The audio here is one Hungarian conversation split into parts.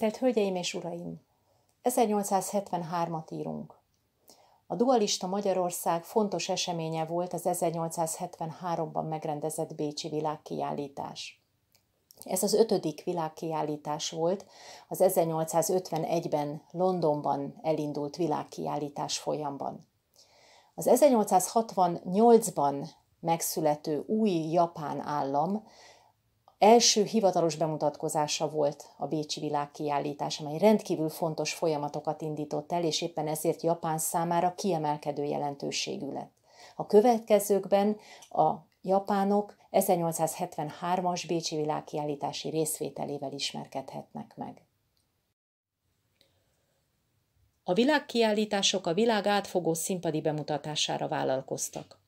Tisztelt Hölgyeim és Uraim! 1873-at írunk. A dualista Magyarország fontos eseménye volt az 1873-ban megrendezett Bécsi világkiállítás. Ez az ötödik világkiállítás volt az 1851-ben Londonban elindult világkiállítás folyamban. Az 1868-ban megszülető új japán állam első hivatalos bemutatkozása volt a Bécsi világkiállítás, amely rendkívül fontos folyamatokat indított el, és éppen ezért Japán számára kiemelkedő jelentőségű lett. A következőkben a japánok 1873-as Bécsi világkiállítási részvételével ismerkedhetnek meg. A világkiállítások a világ átfogó színpadi bemutatására vállalkoztak.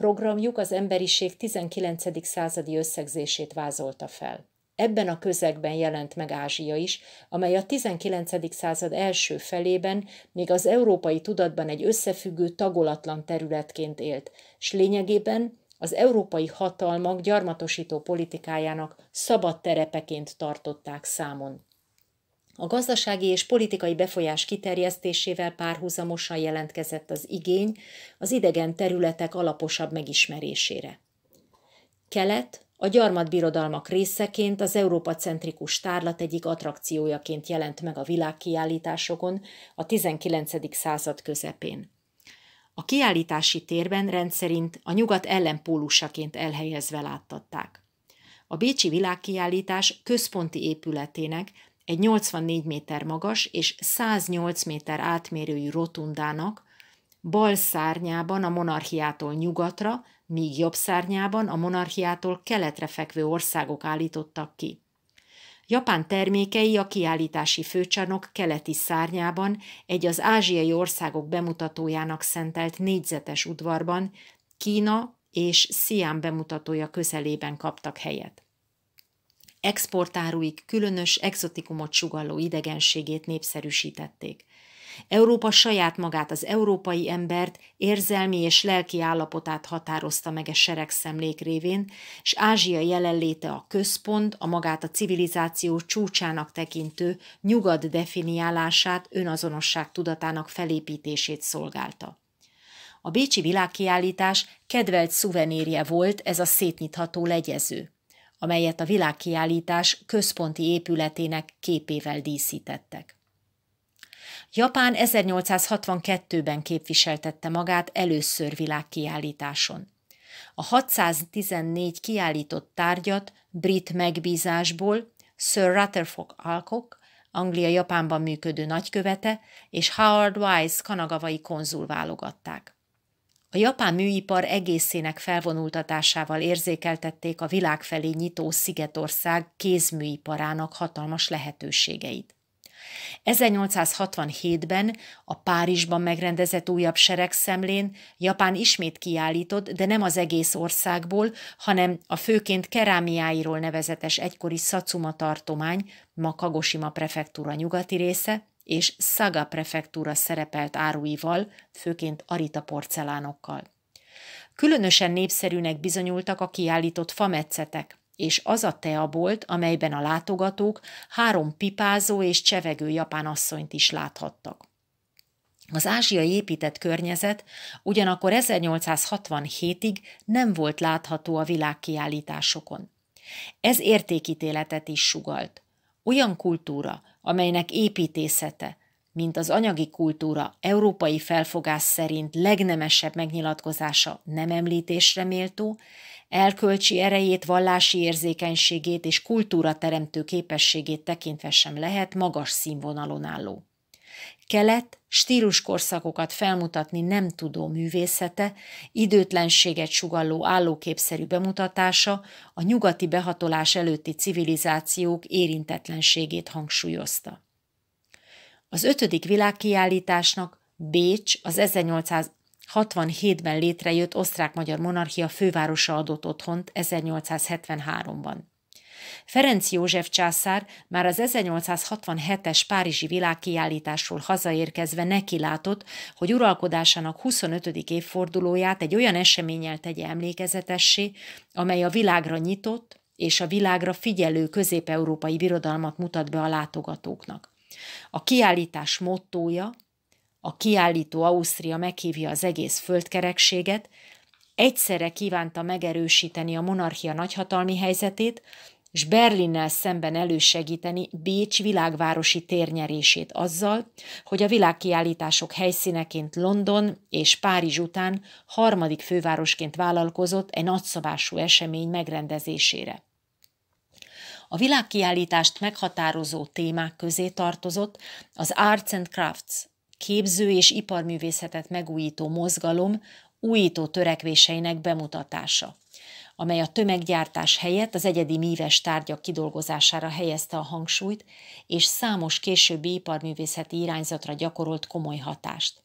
Programjuk az emberiség 19. századi összegzését vázolta fel. Ebben a közegben jelent meg Ázsia is, amely a 19. század első felében még az európai tudatban egy összefüggő, tagolatlan területként élt, s lényegében az európai hatalmak gyarmatosító politikájának szabad terepeként tartották számon. A gazdasági és politikai befolyás kiterjesztésével párhuzamosan jelentkezett az igény az idegen területek alaposabb megismerésére. Kelet a gyarmatbirodalmak részeként az európa-centrikus tárlat egyik attrakciójaként jelent meg a világkiállításokon a 19. század közepén. A kiállítási térben rendszerint a nyugat ellenpólusaként elhelyezve láttatták. A Bécsi világkiállítás központi épületének egy 84 méter magas és 108 méter átmérőjű rotundának, bal szárnyában a monarchiától nyugatra, míg jobb szárnyában a monarchiától keletre fekvő országok állítottak ki. Japán termékei a kiállítási főcsarnok keleti szárnyában egy az ázsiai országok bemutatójának szentelt négyzetes udvarban, Kína és Szián bemutatója közelében kaptak helyet exportáruik különös exotikumot sugalló idegenségét népszerűsítették. Európa saját magát, az európai embert, érzelmi és lelki állapotát határozta meg a e seregszemlék révén, és Ázsia jelenléte a központ, a magát a civilizáció csúcsának tekintő nyugat definiálását, önazonosság tudatának felépítését szolgálta. A Bécsi világkiállítás kedvelt szuvenírje volt ez a szétnyitható legyező amelyet a világkiállítás központi épületének képével díszítettek. Japán 1862-ben képviseltette magát először világkiállításon. A 614 kiállított tárgyat brit megbízásból Sir Rutherford Alcock, Anglia-Japánban működő nagykövete, és Howard Wise kanagavai konzul válogatták a japán műipar egészének felvonultatásával érzékeltették a világ felé nyitó Szigetország kézműiparának hatalmas lehetőségeit. 1867-ben a Párizsban megrendezett újabb seregszemlén Japán ismét kiállított, de nem az egész országból, hanem a főként kerámiáiról nevezetes egykori Szacuma tartomány, (ma Kagoshima prefektúra nyugati része, és Saga prefektúra szerepelt áruival, főként arita porcelánokkal. Különösen népszerűnek bizonyultak a kiállított fametszetek, és az a teabolt, amelyben a látogatók három pipázó és csevegő japán asszonyt is láthattak. Az ázsiai épített környezet ugyanakkor 1867-ig nem volt látható a világkiállításokon. Ez értékítéletet is sugalt. Olyan kultúra, amelynek építészete, mint az anyagi kultúra európai felfogás szerint legnemesebb megnyilatkozása nem említésre méltó, elkölcsi erejét, vallási érzékenységét és kultúra teremtő képességét tekintve sem lehet magas színvonalon álló kelet stíluskorszakokat felmutatni nem tudó művészete, időtlenséget sugalló állóképszerű bemutatása a nyugati behatolás előtti civilizációk érintetlenségét hangsúlyozta. Az ötödik világkiállításnak Bécs az 1867-ben létrejött osztrák-magyar monarchia fővárosa adott otthont 1873-ban. Ferenc József császár már az 1867-es Párizsi világkiállításról hazaérkezve nekilátott, hogy uralkodásának 25. évfordulóját egy olyan eseményel tegye emlékezetessé, amely a világra nyitott, és a világra figyelő közép-európai birodalmat mutat be a látogatóknak. A kiállítás mottója, a kiállító Ausztria meghívja az egész földkerekséget, egyszerre kívánta megerősíteni a monarchia nagyhatalmi helyzetét, és Berlinnel szemben elősegíteni Bécs világvárosi térnyerését azzal, hogy a világkiállítások helyszíneként London és Párizs után harmadik fővárosként vállalkozott egy nagyszabású esemény megrendezésére. A világkiállítást meghatározó témák közé tartozott az Arts and Crafts, képző és iparművészetet megújító mozgalom újító törekvéseinek bemutatása amely a tömeggyártás helyett az egyedi míves tárgyak kidolgozására helyezte a hangsúlyt, és számos későbbi iparművészeti irányzatra gyakorolt komoly hatást.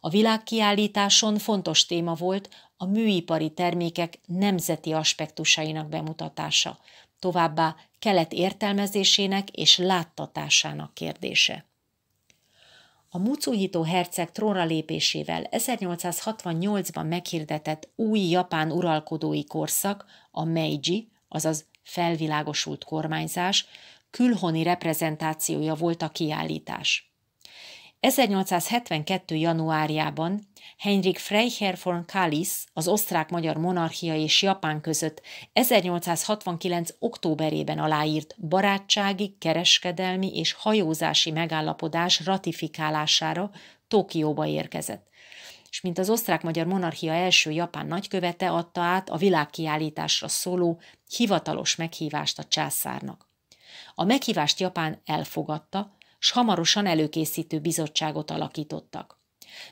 A világkiállításon fontos téma volt a műipari termékek nemzeti aspektusainak bemutatása, továbbá kelet értelmezésének és láttatásának kérdése a Mutsuhito herceg trónra lépésével 1868-ban meghirdetett új japán uralkodói korszak, a Meiji, azaz felvilágosult kormányzás, külhoni reprezentációja volt a kiállítás. 1872. januárjában Heinrich Freiherr von Kalis, az osztrák-magyar monarchia és Japán között 1869. októberében aláírt barátsági, kereskedelmi és hajózási megállapodás ratifikálására Tokióba érkezett és mint az osztrák-magyar monarchia első japán nagykövete adta át a világkiállításra szóló hivatalos meghívást a császárnak. A meghívást Japán elfogadta, s hamarosan előkészítő bizottságot alakítottak.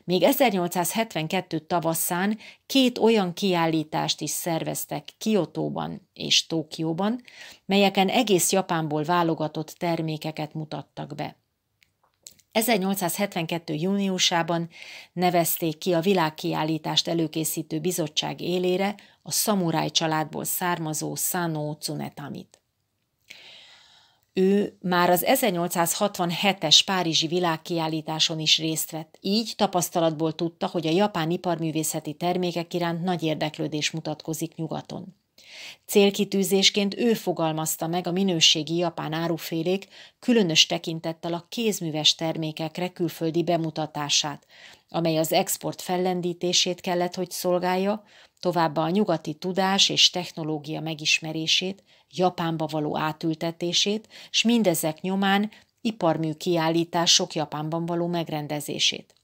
Még 1872 tavaszán két olyan kiállítást is szerveztek Kiotóban és Tókióban, melyeken egész Japánból válogatott termékeket mutattak be. 1872. júniusában nevezték ki a világkiállítást előkészítő bizottság élére a szamuráj családból származó Sano Cunetamit. Ő már az 1867-es Párizsi világkiállításon is részt vett, így tapasztalatból tudta, hogy a japán iparművészeti termékek iránt nagy érdeklődés mutatkozik nyugaton. Célkitűzésként ő fogalmazta meg a minőségi japán árufélék különös tekintettel a kézműves termékekre külföldi bemutatását, amely az export fellendítését kellett, hogy szolgálja, továbbá a nyugati tudás és technológia megismerését, Japánba való átültetését, s mindezek nyomán iparmű kiállítások Japánban való megrendezését.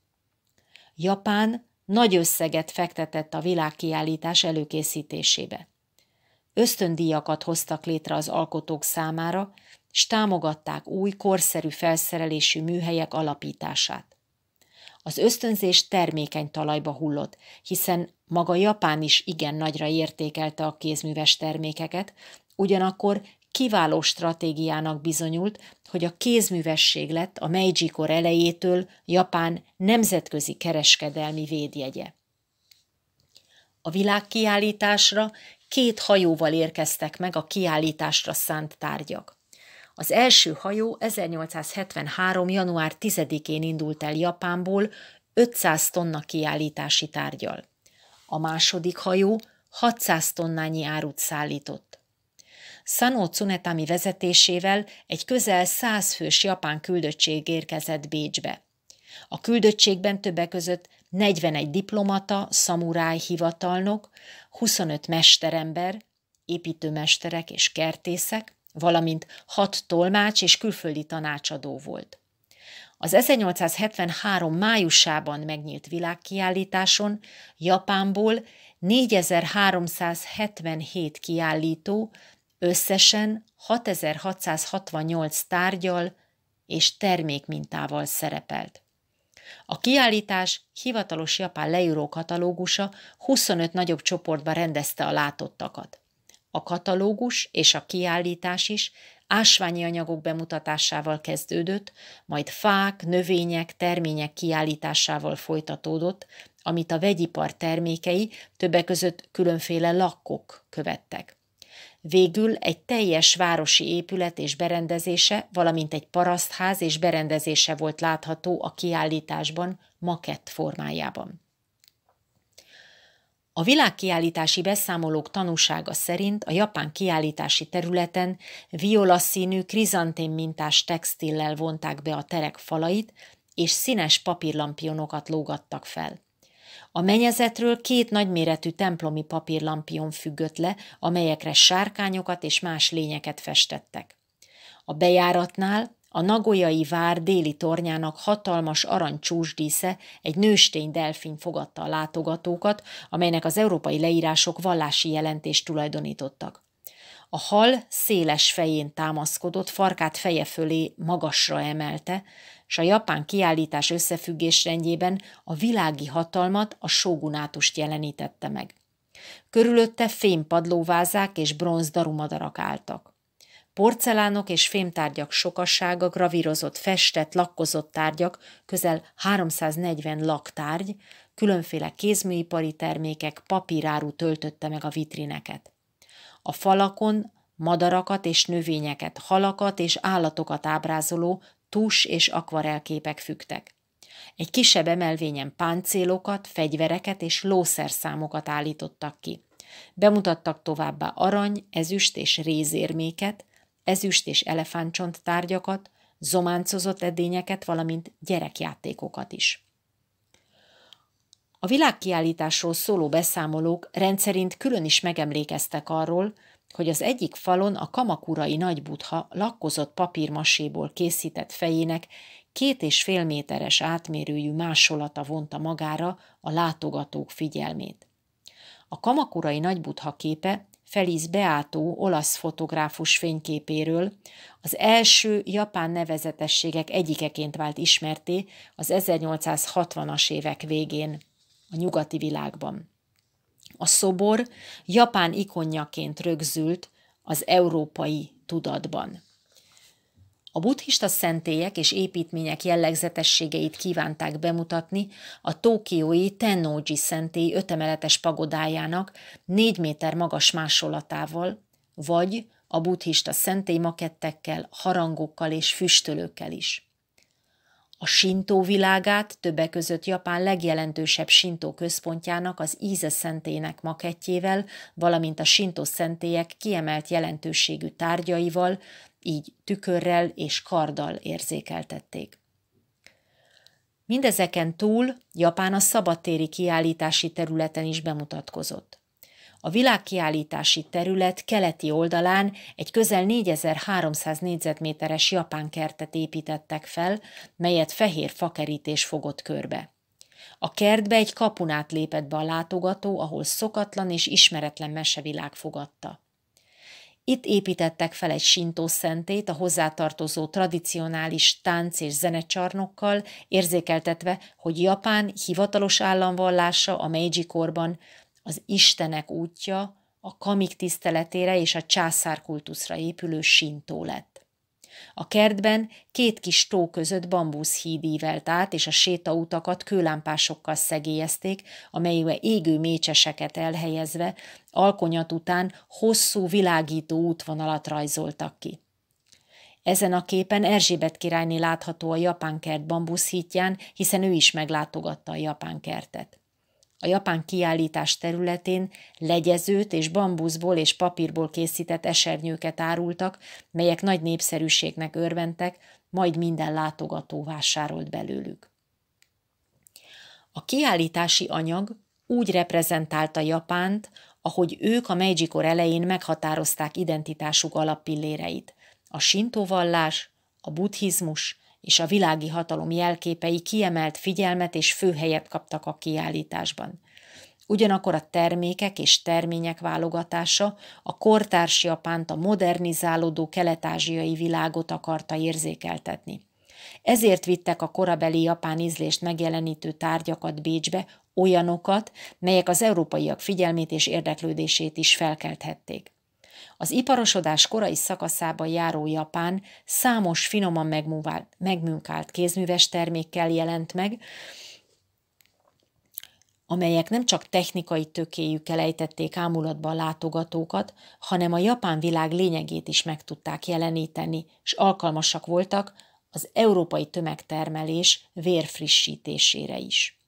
Japán nagy összeget fektetett a világkiállítás előkészítésébe. Ösztöndíjakat hoztak létre az alkotók számára, s támogatták új, korszerű felszerelésű műhelyek alapítását. Az ösztönzés termékeny talajba hullott, hiszen maga Japán is igen nagyra értékelte a kézműves termékeket, ugyanakkor kiváló stratégiának bizonyult, hogy a kézművesség lett a Meiji kor elejétől Japán nemzetközi kereskedelmi védjegye. A világkiállításra két hajóval érkeztek meg a kiállításra szánt tárgyak. Az első hajó 1873. január 10-én indult el Japánból 500 tonna kiállítási tárgyal. A második hajó 600 tonnányi árut szállított. Sano Tsunetami vezetésével egy közel fős japán küldöttség érkezett Bécsbe. A küldöttségben többek között 41 diplomata, szamuráj hivatalnok, 25 mesterember, építőmesterek és kertészek, valamint 6 tolmács és külföldi tanácsadó volt. Az 1873. májusában megnyílt világkiállításon Japánból 4377 kiállító Összesen 6668 tárgyal és termékmintával szerepelt. A kiállítás hivatalos japán leíró katalógusa 25 nagyobb csoportba rendezte a látottakat. A katalógus és a kiállítás is ásványi anyagok bemutatásával kezdődött, majd fák, növények, termények kiállításával folytatódott, amit a vegyipar termékei, többek között különféle lakkok követtek. Végül egy teljes városi épület és berendezése, valamint egy parasztház és berendezése volt látható a kiállításban makett formájában. A világkiállítási beszámolók tanúsága szerint a japán kiállítási területen violaszínű krizantém mintás textillel vonták be a terek falait, és színes papírlampionokat lógattak fel. A menyezetről két nagyméretű templomi papírlampion függött le, amelyekre sárkányokat és más lényeket festettek. A bejáratnál a Nagoyai vár déli tornyának hatalmas aranycsúsdísze egy nőstény delfin fogadta a látogatókat, amelynek az európai leírások vallási jelentést tulajdonítottak. A hal széles fején támaszkodott, farkát feje fölé magasra emelte, s a japán kiállítás összefüggésrendjében a világi hatalmat, a sógunátust jelenítette meg. Körülötte fémpadlóvázák és bronz darumadarak álltak. Porcelánok és fémtárgyak sokassága gravírozott, festett, lakkozott tárgyak, közel 340 laktárgy, különféle kézműipari termékek papíráru töltötte meg a vitrineket. A falakon madarakat és növényeket, halakat és állatokat ábrázoló tus és akvarelképek fügtek. Egy kisebb emelvényen páncélokat, fegyvereket és lószerszámokat állítottak ki. Bemutattak továbbá arany, ezüst és rézérméket, ezüst és elefántcsont tárgyakat, zománcozott edényeket, valamint gyerekjátékokat is. A világkiállításról szóló beszámolók rendszerint külön is megemlékeztek arról, hogy az egyik falon a kamakurai nagybutha lakkozott papírmaséból készített fejének két és fél méteres átmérőjű másolata vonta magára a látogatók figyelmét. A kamakurai nagybutha képe Feliz Beátó olasz fotográfus fényképéről az első japán nevezetességek egyikeként vált ismerté az 1860-as évek végén a nyugati világban. A szobor japán ikonjaként rögzült az európai tudatban. A buddhista szentélyek és építmények jellegzetességeit kívánták bemutatni a tókiói Tennoji szentély ötemeletes pagodájának 4 méter magas másolatával, vagy a buddhista szentély makettekkel, harangokkal és füstölőkkel is. A sintó világát, többek között Japán legjelentősebb sintó központjának, az Íze szentének makettjével, valamint a sintó szentélyek kiemelt jelentőségű tárgyaival, így tükörrel és karddal érzékeltették. Mindezeken túl Japán a szabadtéri kiállítási területen is bemutatkozott a világkiállítási terület keleti oldalán egy közel 4300 négyzetméteres japán kertet építettek fel, melyet fehér fakerítés fogott körbe. A kertbe egy kapunát lépett be a látogató, ahol szokatlan és ismeretlen mesevilág fogadta. Itt építettek fel egy sintó szentét a hozzátartozó tradicionális tánc és zenecsarnokkal, érzékeltetve, hogy Japán hivatalos államvallása a Meiji korban az Istenek útja a kamik tiszteletére és a császárkultuszra épülő sintó lett. A kertben két kis tó között bambusz hídívelt át, és a sétautakat kőlámpásokkal szegélyezték, amelybe égő mécseseket elhelyezve alkonyat után hosszú világító útvonalat rajzoltak ki. Ezen a képen Erzsébet királyné látható a japán kert bambuszhítján, hiszen ő is meglátogatta a japán kertet a japán kiállítás területén legyezőt és bambuszból és papírból készített esernyőket árultak, melyek nagy népszerűségnek örventek, majd minden látogató vásárolt belőlük. A kiállítási anyag úgy reprezentálta Japánt, ahogy ők a Meiji-kor elején meghatározták identitásuk alappilléreit, a sintóvallás, a buddhizmus, és a világi hatalom jelképei kiemelt figyelmet és főhelyet kaptak a kiállításban. Ugyanakkor a termékek és termények válogatása a kortárs Japánt a modernizálódó kelet-ázsiai világot akarta érzékeltetni. Ezért vittek a korabeli japán ízlést megjelenítő tárgyakat Bécsbe, olyanokat, melyek az európaiak figyelmét és érdeklődését is felkelthették. Az iparosodás korai szakaszában járó Japán számos finoman megmúvált, megmunkált kézműves termékkel jelent meg, amelyek nem csak technikai tökéjükkel ejtették ámulatba a látogatókat, hanem a japán világ lényegét is meg tudták jeleníteni, és alkalmasak voltak az európai tömegtermelés vérfrissítésére is.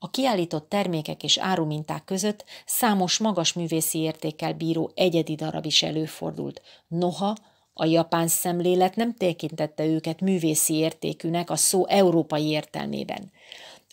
A kiállított termékek és áruminták között számos magas művészi értékkel bíró egyedi darab is előfordult, noha a japán szemlélet nem tekintette őket művészi értékűnek a szó európai értelmében.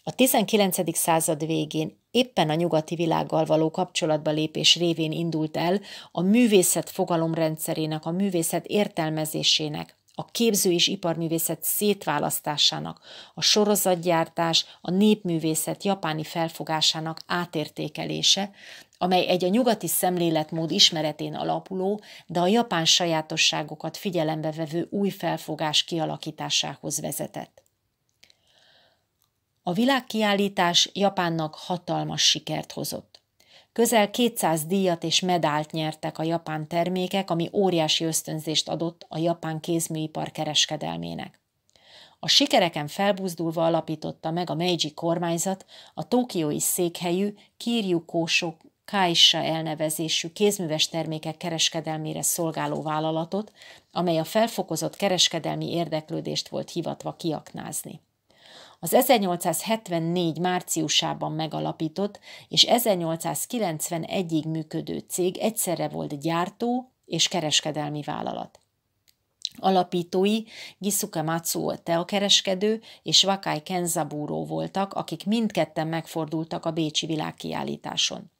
A 19. század végén éppen a nyugati világgal való kapcsolatba lépés révén indult el a művészet fogalomrendszerének, a művészet értelmezésének, a képző és iparművészet szétválasztásának, a sorozatgyártás, a népművészet japáni felfogásának átértékelése, amely egy a nyugati szemléletmód ismeretén alapuló, de a japán sajátosságokat figyelembe vevő új felfogás kialakításához vezetett. A világkiállítás Japánnak hatalmas sikert hozott. Közel 200 díjat és medált nyertek a japán termékek, ami óriási ösztönzést adott a japán kézműipar kereskedelmének. A sikereken felbuzdulva alapította meg a Meiji kormányzat a tókiói székhelyű Kiryu Kosho Kaisha elnevezésű kézműves termékek kereskedelmére szolgáló vállalatot, amely a felfokozott kereskedelmi érdeklődést volt hivatva kiaknázni. Az 1874 márciusában megalapított és 1891-ig működő cég egyszerre volt gyártó és kereskedelmi vállalat. Alapítói Gisuke Matsuo teakereskedő és Wakai Kenzaburo voltak, akik mindketten megfordultak a Bécsi világkiállításon.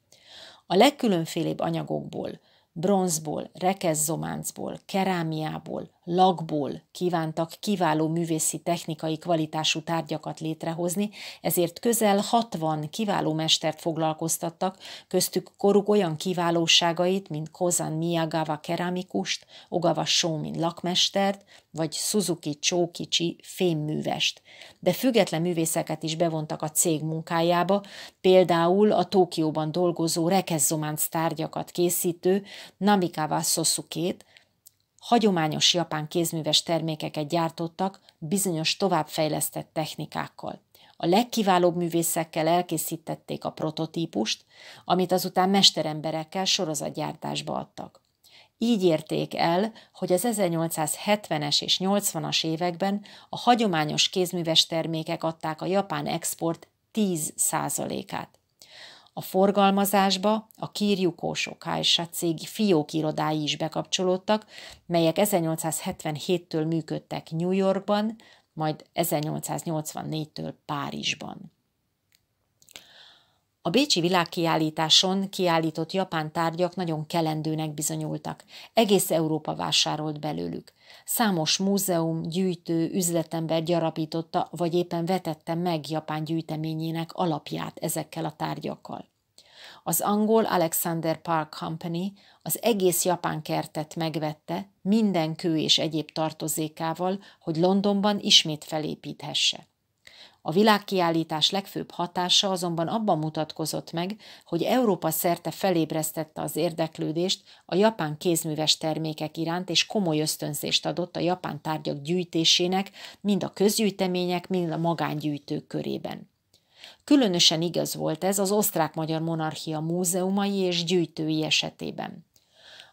A legkülönfélébb anyagokból, bronzból, rekeszománcból, kerámiából, lakból kívántak kiváló művészi technikai kvalitású tárgyakat létrehozni, ezért közel 60 kiváló mestert foglalkoztattak, köztük koruk olyan kiválóságait, mint Kozan Miyagawa kerámikust, Ogawa Shomin lakmestert, vagy Suzuki Csókicsi fémművest. De független művészeket is bevontak a cég munkájába, például a Tókióban dolgozó rekeszománc tárgyakat készítő Namikawa Sosukét, hagyományos japán kézműves termékeket gyártottak bizonyos továbbfejlesztett technikákkal. A legkiválóbb művészekkel elkészítették a prototípust, amit azután mesteremberekkel sorozatgyártásba adtak. Így érték el, hogy az 1870-es és 80-as években a hagyományos kézműves termékek adták a japán export 10%-át. A forgalmazásba a Kiryu Kósó Kaisa cég fiók irodái is bekapcsolódtak, melyek 1877-től működtek New Yorkban, majd 1884-től Párizsban. A Bécsi világkiállításon kiállított japán tárgyak nagyon kelendőnek bizonyultak. Egész Európa vásárolt belőlük. Számos múzeum, gyűjtő, üzletember gyarapította vagy éppen vetette meg Japán gyűjteményének alapját ezekkel a tárgyakkal. Az angol Alexander Park Company az egész japán kertet megvette, minden kő és egyéb tartozékával, hogy Londonban ismét felépíthesse. A világkiállítás legfőbb hatása azonban abban mutatkozott meg, hogy Európa szerte felébresztette az érdeklődést a japán kézműves termékek iránt, és komoly ösztönzést adott a japán tárgyak gyűjtésének, mind a közgyűjtemények, mind a magángyűjtők körében. Különösen igaz volt ez az osztrák-magyar monarchia múzeumai és gyűjtői esetében.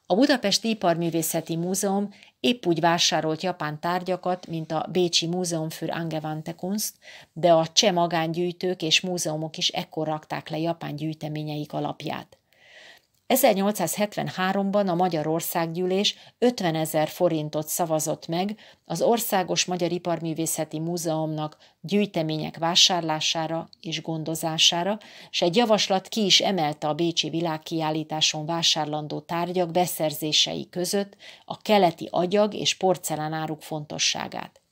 A Budapesti Iparművészeti Múzeum épp úgy vásárolt japán tárgyakat, mint a Bécsi Múzeum für Angewandte Kunst, de a cseh magángyűjtők és múzeumok is ekkor rakták le japán gyűjteményeik alapját. 1873-ban a Magyar Országgyűlés 50 ezer forintot szavazott meg az Országos Magyar Iparművészeti Múzeumnak gyűjtemények vásárlására és gondozására, és egy javaslat ki is emelte a Bécsi világkiállításon vásárlandó tárgyak beszerzései között a keleti agyag és porcelánáruk fontosságát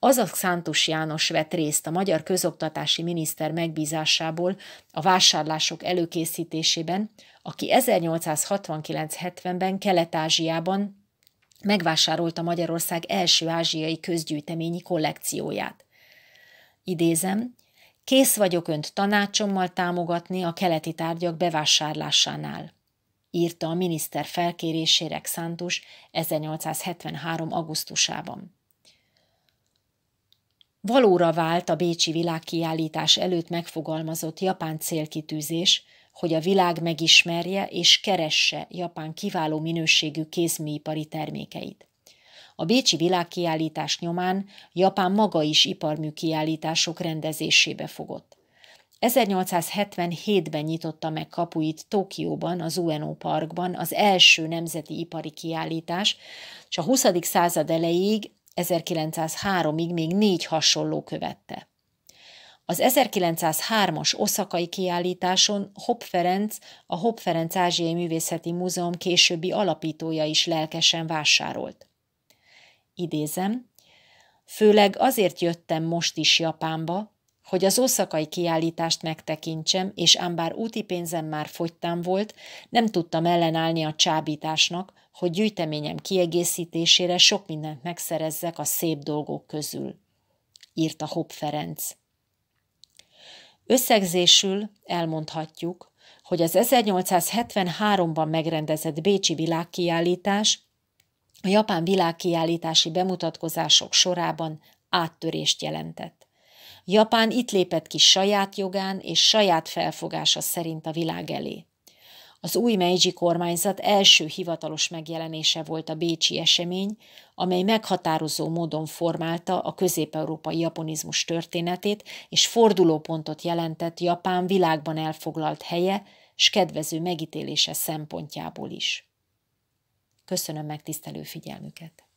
a Szántus János vett részt a magyar közoktatási miniszter megbízásából a vásárlások előkészítésében, aki 1869-70-ben Kelet-Ázsiában megvásárolta Magyarország első ázsiai közgyűjteményi kollekcióját. Idézem, kész vagyok önt tanácsommal támogatni a keleti tárgyak bevásárlásánál írta a miniszter felkérésére Szántus 1873. augusztusában. Valóra vált a Bécsi világkiállítás előtt megfogalmazott japán célkitűzés, hogy a világ megismerje és keresse Japán kiváló minőségű kézműipari termékeit. A Bécsi világkiállítás nyomán Japán maga is iparmű kiállítások rendezésébe fogott. 1877-ben nyitotta meg kapuit Tokióban, az Ueno Parkban az első nemzeti ipari kiállítás, és a 20. század elejéig 1903-ig még négy hasonló követte. Az 1903-as oszakai kiállításon Hopp Ferenc, a Hopp Ferenc Ázsiai Művészeti Múzeum későbbi alapítója is lelkesen vásárolt. Idézem, főleg azért jöttem most is Japánba, hogy az oszakai kiállítást megtekintsem, és ám bár úti pénzem már fogytam volt, nem tudtam ellenállni a csábításnak, hogy gyűjteményem kiegészítésére sok mindent megszerezzek a szép dolgok közül, írta Hopp Ferenc. Összegzésül elmondhatjuk, hogy az 1873-ban megrendezett Bécsi világkiállítás a japán világkiállítási bemutatkozások sorában áttörést jelentett. Japán itt lépett ki saját jogán és saját felfogása szerint a világ elé. Az új Meiji kormányzat első hivatalos megjelenése volt a bécsi esemény, amely meghatározó módon formálta a közép-európai japonizmus történetét, és fordulópontot jelentett Japán világban elfoglalt helye és kedvező megítélése szempontjából is. Köszönöm megtisztelő figyelmüket!